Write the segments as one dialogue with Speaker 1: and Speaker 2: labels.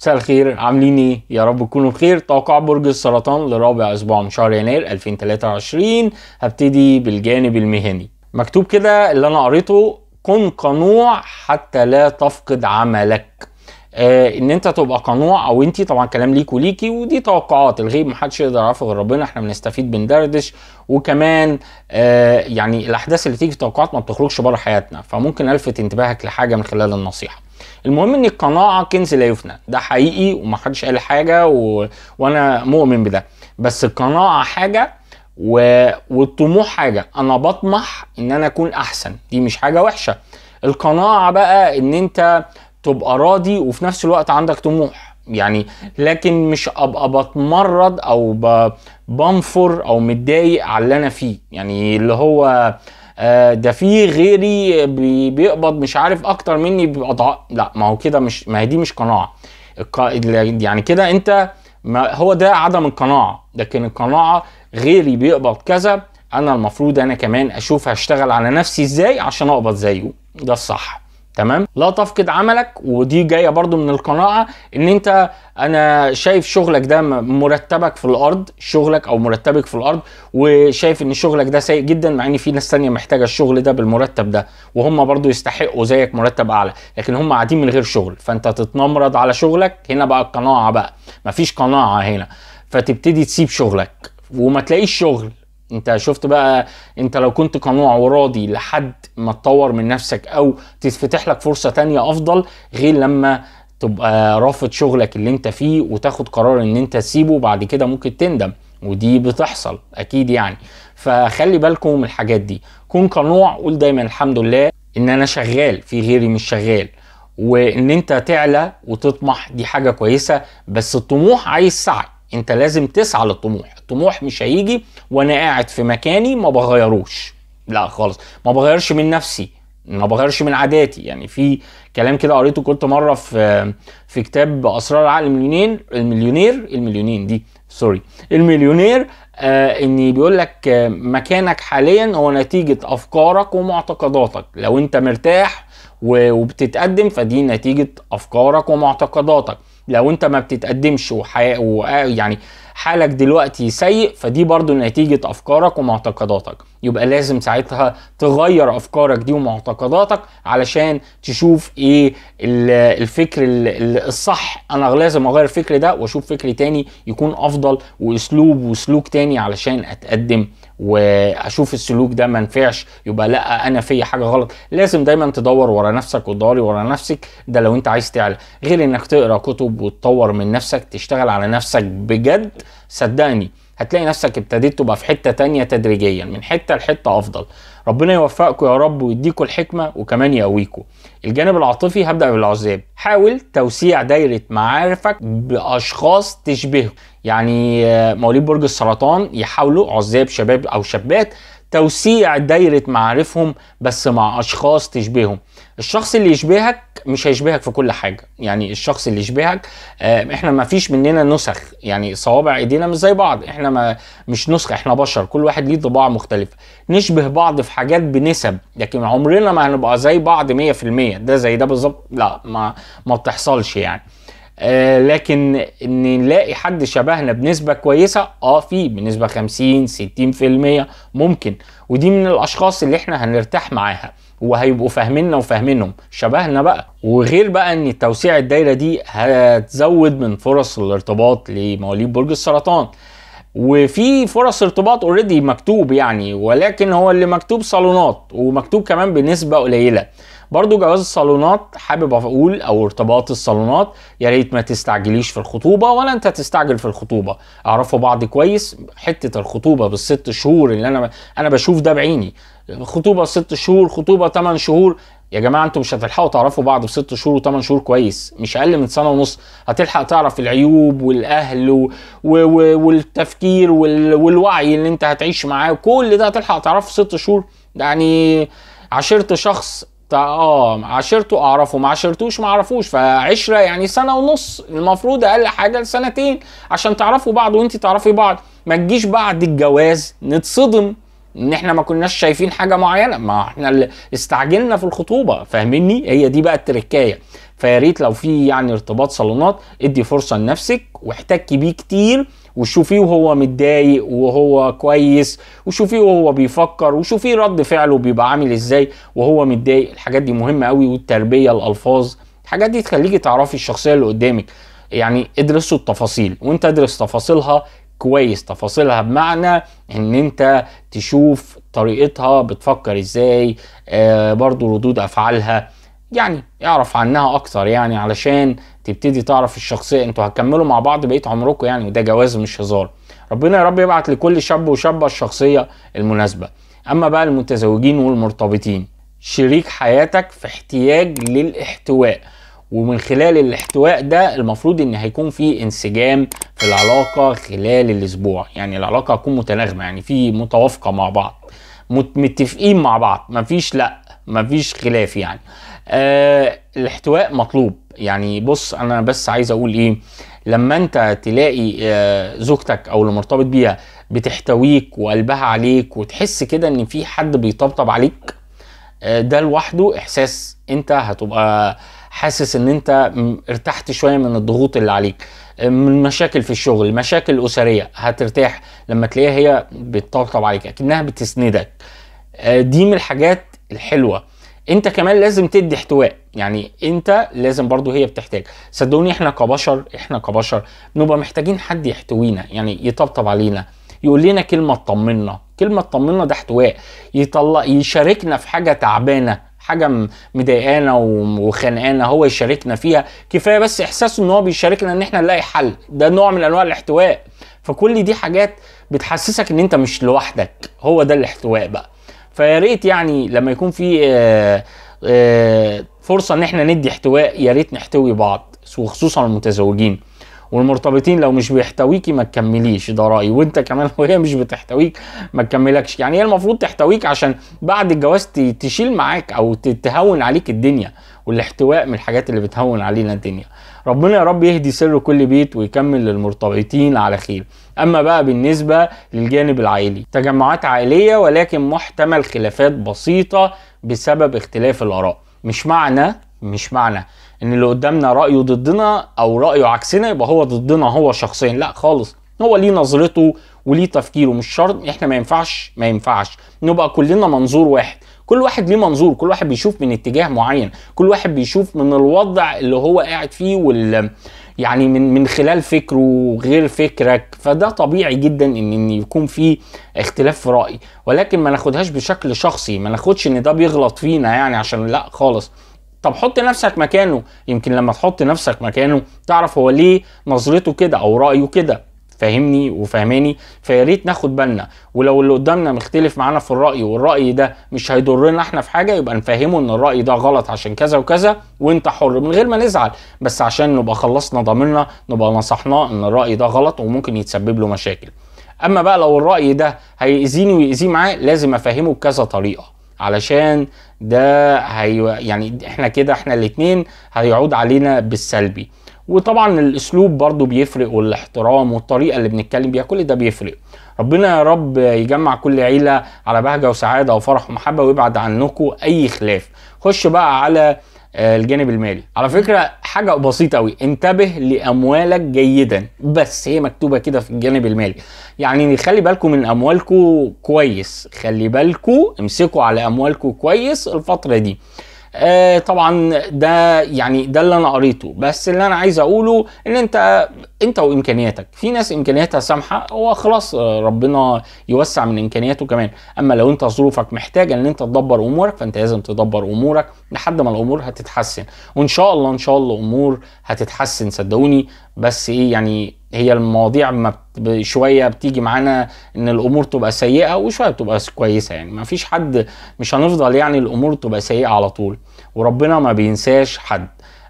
Speaker 1: مساء الخير عاملين ايه؟ يا رب تكونوا بخير توقع برج السرطان لرابع اسبوع من شهر يناير 2023 هبتدي بالجانب المهني مكتوب كده اللي انا قريته كن قنوع حتى لا تفقد عملك آه ان انت تبقى قنوع او انت طبعا كلام ليك وليكي ودي توقعات الغيب محدش يقدر يعرفه غير ربنا احنا بنستفيد بندردش وكمان آه يعني الاحداث اللي تيجي في توقعات ما بتخرجش بره حياتنا فممكن الفت انتباهك لحاجه من خلال النصيحه المهم ان القناعه كنز لا يفنى ده حقيقي ومحدش قال حاجه و... وانا مؤمن بده بس القناعه حاجه و... والطموح حاجه انا بطمح ان انا اكون احسن دي مش حاجه وحشه القناعه بقى ان انت تبقى راضي وفي نفس الوقت عندك طموح يعني لكن مش ابقى بتمرد او بنفر او متضايق على اللي انا فيه يعني اللي هو آه، ده في غيري بيقبض مش عارف اكتر مني بيبقى لا ما هو كده مش ما هي دي مش قناعه يعني كده انت ما هو ده عدم القناعه لكن القناعه غيري بيقبض كذا انا المفروض انا كمان اشوف هشتغل على نفسي ازاي عشان اقبض زيه ده الصح تمام لا تفقد عملك ودي جايه برضو من القناعه ان انت انا شايف شغلك ده مرتبك في الارض شغلك او مرتبك في الارض وشايف ان شغلك ده سيء جدا مع ان في ناس ثانيه محتاجه الشغل ده بالمرتب ده وهم برضو يستحقوا زيك مرتب اعلى لكن هم قاعدين من غير شغل فانت تتنمرض على شغلك هنا بقى القناعه بقى مفيش قناعه هنا فتبتدي تسيب شغلك وما تلاقيش شغل انت شفت بقى انت لو كنت قنوع وراضي لحد ما تطور من نفسك او تتفتح لك فرصة تانية افضل غير لما تبقى رافض شغلك اللي انت فيه وتاخد قرار ان انت تسيبه بعد كده ممكن تندم ودي بتحصل اكيد يعني فخلي بالكم من الحاجات دي كون قنوع قول دايما الحمد لله ان انا شغال في غيري مش شغال وان انت تعلى وتطمح دي حاجة كويسة بس الطموح عايز سعي انت لازم تسعى للطموح الطموح مش هيجي وانا قاعد في مكاني ما بغيروش لا خالص ما بغيرش من نفسي ما بغيرش من عاداتي يعني في كلام كده قريته كنت مره في في كتاب اسرار عقل المليونين المليونير المليونين دي سوري المليونير آه ان بيقول لك آه، مكانك حاليا هو نتيجه افكارك ومعتقداتك لو انت مرتاح وبتتقدم فدي نتيجه افكارك ومعتقداتك لو انت ما بتتقدمش وحياة يعني حالك دلوقتي سيء فدي برضو نتيجة أفكارك ومعتقداتك يبقى لازم ساعتها تغير أفكارك دي ومعتقداتك علشان تشوف إيه الفكر الصح أنا لازم أغير الفكر ده وأشوف فكر تاني يكون أفضل وأسلوب وسلوك تاني علشان أتقدم واشوف السلوك ده ما نفعش يبقى لا انا فيا حاجه غلط لازم دايما تدور ورا نفسك وتدوري ورا نفسك ده لو انت عايز تعلى غير انك تقرا كتب وتطور من نفسك تشتغل على نفسك بجد صدقني هتلاقي نفسك ابتديت تبقى في حته تانية تدريجيا من حته لحته افضل ربنا يوفقكم يا رب ويديكم الحكمه وكمان يقويكم الجانب العاطفي هبدا بالعذاب حاول توسيع دايرة معارفك بأشخاص تشبهه يعني آه، مواليد برج السرطان يحاولوا عزاب شباب أو شابات توسيع دايرة معارفهم بس مع أشخاص تشبههم الشخص اللي يشبهك مش هيشبهك في كل حاجه يعني الشخص اللي يشبهك آه، احنا ما فيش مننا نسخ يعني صوابع ايدينا مش زي بعض احنا ما مش نسخه احنا بشر كل واحد ليه طباع مختلفه نشبه بعض في حاجات بنسب لكن عمرنا ما هنبقى زي بعض 100% ده زي ده بالظبط لا ما ما بتحصلش يعني آه لكن ان نلاقي حد شبهنا بنسبه كويسه اه في بنسبه 50 60% ممكن ودي من الاشخاص اللي احنا هنرتاح معاها وهيبقوا فاهميننا وفاهمينهم شبهنا بقى وغير بقى ان توسيع الدايره دي هتزود من فرص الارتباط لمواليد برج السرطان وفي فرص ارتباط اوريدي مكتوب يعني ولكن هو اللي مكتوب صالونات ومكتوب كمان بنسبه قليله برضو جواز الصالونات حابب اقول او ارتباط الصالونات يا ريت ما تستعجليش في الخطوبه ولا انت تستعجل في الخطوبه اعرفوا بعض كويس حته الخطوبه بالست شهور اللي انا انا بشوف ده بعيني خطوبه ست شهور خطوبه 8 شهور يا جماعه انتم مش هتلحقوا تعرفوا بعض في ست شهور وثمان شهور كويس مش اقل من سنه ونص هتلحق تعرف العيوب والاهل و... و... و... والتفكير وال... والوعي اللي انت هتعيش معاه كل ده هتلحق تعرفه في ست شهور يعني عشرت شخص تع... اه عاشرته اعرفه ما عاشرتوش ما اعرفوش فعشره يعني سنه ونص المفروض اقل حاجه لسنتين عشان تعرفوا بعض وانت تعرفي بعض ما تجيش بعد الجواز نتصدم ان احنا ما كناش شايفين حاجه معينه ما احنا اللي استعجلنا في الخطوبه فاهمني هي دي بقى التركايه فيا ريت لو في يعني ارتباط صالونات ادي فرصه لنفسك واحتكي بيه كتير وشوفيه وهو متضايق وهو كويس وشوفيه وهو بيفكر وشوفيه رد فعله بيبقى عامل ازاي وهو متضايق الحاجات دي مهمه قوي والتربيه الالفاظ الحاجات دي تخليكي تعرفي الشخصيه اللي قدامك يعني ادرسوا التفاصيل وانت ادرس تفاصيلها كويس تفاصيلها بمعنى ان انت تشوف طريقتها بتفكر ازاي آه برضو ردود افعالها يعني اعرف عنها اكتر يعني علشان تبتدي تعرف الشخصيه انتوا هتكملوا مع بعض بقيه عمركم يعني وده جواز مش هزار ربنا يا رب يبعت لكل شاب وشابه الشخصيه المناسبه اما بقى المتزوجين والمرتبطين شريك حياتك في احتياج للاحتواء ومن خلال الاحتواء ده المفروض ان هيكون في انسجام في العلاقه خلال الاسبوع يعني العلاقه هتكون متناغمه يعني في متوافقه مع بعض متفقين مع بعض مفيش لا مفيش خلاف يعني آه، الاحتواء مطلوب يعني بص انا بس عايز اقول ايه لما انت تلاقي آه، زوجتك او اللي مرتبط بيها بتحتويك وقلبها عليك وتحس كده ان في حد بيطبطب عليك آه، ده لوحده احساس انت هتبقى حاسس ان انت ارتحت شويه من الضغوط اللي عليك من مشاكل في الشغل مشاكل اسريه هترتاح لما تلاقيها هي بتطبطب عليك اكنها بتسندك دي من الحاجات الحلوه انت كمان لازم تدي احتواء يعني انت لازم برضو هي بتحتاج صدقوني احنا كبشر احنا كبشر نبقى محتاجين حد يحتوينا يعني يطبطب علينا يقول لنا كلمه تطمنا كلمه تطمنا ده احتواء يطلع يشاركنا في حاجه تعبانه حاجه مضايقانا وخانقانا هو يشاركنا فيها كفايه بس احساسه ان هو بيشاركنا ان احنا نلاقي حل ده نوع من انواع الاحتواء فكل دي حاجات بتحسسك ان انت مش لوحدك هو ده الاحتواء بقى فيا ريت يعني لما يكون في آه، آه، فرصه ان احنا ندي احتواء يا ريت نحتوي بعض وخصوصا المتزوجين والمرتبطين لو مش بيحتويكي ما تكمليش ده رايي وانت كمان وهي مش بتحتويك ما تكملكش يعني هي المفروض تحتويك عشان بعد الجواز تشيل معاك او تهون عليك الدنيا والاحتواء من الحاجات اللي بتهون علينا الدنيا ربنا يا رب يهدي سر كل بيت ويكمل للمرتبطين على خير اما بقى بالنسبه للجانب العائلي تجمعات عائليه ولكن محتمل خلافات بسيطه بسبب اختلاف الاراء مش معنى مش معنى ان اللي قدامنا رايه ضدنا او رايه عكسنا يبقى هو ضدنا هو شخصيا لا خالص هو ليه نظرته وليه تفكيره مش شرط احنا ما ينفعش ما ينفعش نبقى كلنا منظور واحد كل واحد ليه منظور كل واحد بيشوف من اتجاه معين كل واحد بيشوف من الوضع اللي هو قاعد فيه وال يعني من من خلال فكره غير فكرك فده طبيعي جدا ان ان يكون في اختلاف في راي ولكن ما ناخدهاش بشكل شخصي ما ناخدش ان ده بيغلط فينا يعني عشان لا خالص طب حط نفسك مكانه يمكن لما تحط نفسك مكانه تعرف هو ليه نظرته كده او رايه كده فاهمني وفهماني فيا ريت ناخد بالنا ولو اللي قدامنا مختلف معانا في الراي والراي ده مش هيضرنا احنا في حاجه يبقى نفهمه ان الراي ده غلط عشان كذا وكذا وانت حر من غير ما نزعل بس عشان نبقى خلصنا ضميرنا نبقى نصحناه ان الراي ده غلط وممكن يتسبب له مشاكل اما بقى لو الراي ده هيأذيني ويأذيه معاه لازم افهمه بكذا طريقه علشان ده هي يعني احنا كده احنا الاتنين هيعود علينا بالسلبي وطبعا الاسلوب برضو بيفرق والاحترام والطريقه اللي بنتكلم بيها كل ده بيفرق ربنا يا رب يجمع كل عيله على بهجه وسعاده وفرح ومحبه ويبعد عنكم اي خلاف خش بقى على آه، الجانب المالي على فكره حاجه بسيطه قوي انتبه لاموالك جيدا بس هي مكتوبه كده في الجانب المالي يعني خلي بالكم من اموالكم كويس خلي بالكم امسكوا على اموالكم كويس الفتره دي آه طبعا ده يعني ده اللي انا قريته بس اللي انا عايز اقوله ان انت انت وامكانياتك في ناس امكانياتها سامحه هو خلاص آه، ربنا يوسع من امكانياته كمان اما لو انت ظروفك محتاجه ان انت تدبر امورك فانت لازم تدبر امورك لحد ما الامور هتتحسن وان شاء الله ان شاء الله امور هتتحسن صدقوني بس ايه يعني هي المواضيع ما شويه بتيجي معانا ان الامور تبقى سيئه وشويه بتبقى كويسه يعني ما فيش حد مش هنفضل يعني الامور تبقى سيئه على طول وربنا ما بينساش حد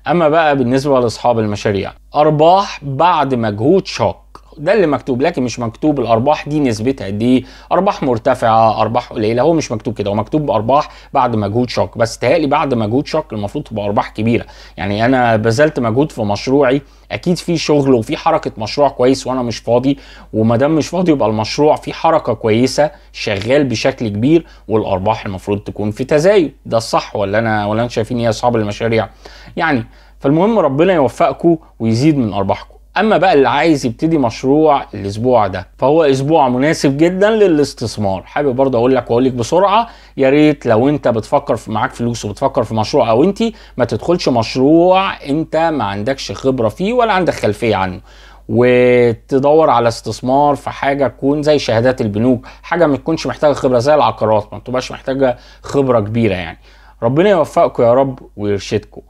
Speaker 1: اما بقى بالنسبه لاصحاب المشاريع ارباح بعد مجهود شاق ده اللي مكتوب لكن مش مكتوب الارباح دي نسبتها قد ايه ارباح مرتفعه ارباح قليله هو مش مكتوب كده هو مكتوب ارباح بعد مجهود شاق بس تهيألي بعد مجهود شاق المفروض تبقى ارباح كبيره يعني انا بذلت مجهود في مشروعي اكيد في شغل وفي حركه مشروع كويس وانا مش فاضي وما دام مش فاضي يبقى المشروع في حركه كويسه شغال بشكل كبير والارباح المفروض تكون في تزايد ده الصح ولا انا ولا انتوا شايفين ايه يا اصحاب المشاريع يعني فالمهم ربنا يوفقكم ويزيد من ارباحكم اما بقى اللي عايز يبتدي مشروع الاسبوع ده فهو اسبوع مناسب جدا للاستثمار حابب برضه اقول لك واقول لك بسرعه يا ريت لو انت بتفكر في معاك فلوس وبتفكر في مشروع او انت ما تدخلش مشروع انت ما عندكش خبره فيه ولا عندك خلفيه عنه وتدور على استثمار في حاجه تكون زي شهادات البنوك حاجه ما تكونش محتاجه خبره زي العقارات ما تبقاش محتاجه خبره كبيره يعني ربنا يوفقكم يا رب ويرشدكم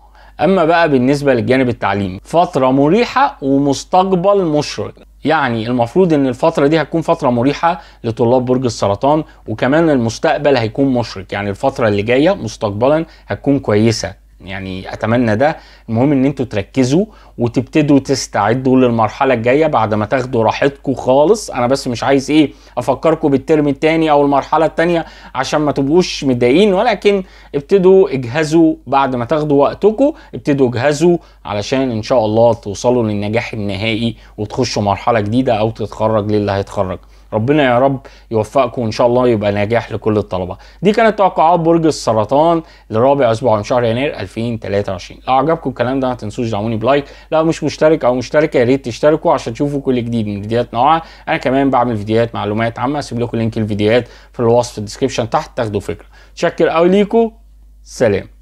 Speaker 1: اما بقى بالنسبه للجانب التعليمي فتره مريحه ومستقبل مشرق يعني المفروض ان الفتره دي هتكون فتره مريحه لطلاب برج السرطان وكمان المستقبل هيكون مشرق يعني الفتره اللي جايه مستقبلا هتكون كويسه يعني اتمنى ده المهم ان انتوا تركزوا وتبتدوا تستعدوا للمرحله الجايه بعد ما تاخدوا راحتكم خالص انا بس مش عايز ايه افكركم بالترم الثاني او المرحله الثانيه عشان ما تبقوش متضايقين ولكن ابتدوا اجهزوا بعد ما تاخدوا وقتكم ابتدوا اجهزوا علشان ان شاء الله توصلوا للنجاح النهائي وتخشوا مرحله جديده او تتخرج للي هيتخرج ربنا يا رب يوفقكم وان شاء الله يبقى نجاح لكل الطلبه دي كانت توقعات برج السرطان لرابع اسبوع من شهر يناير 2023 لو عجبكم الكلام ده ما تنسوش تدعموني بلايك لو مش مشترك او مشتركه يا ريت تشتركوا عشان تشوفوا كل جديد من فيديوهات نوعها انا كمان بعمل فيديوهات معلومات عامه اسيب لكم لينك الفيديوهات في الوصف في الديسكربشن تحت تاخدوا فكره شكر قوي ليكم سلام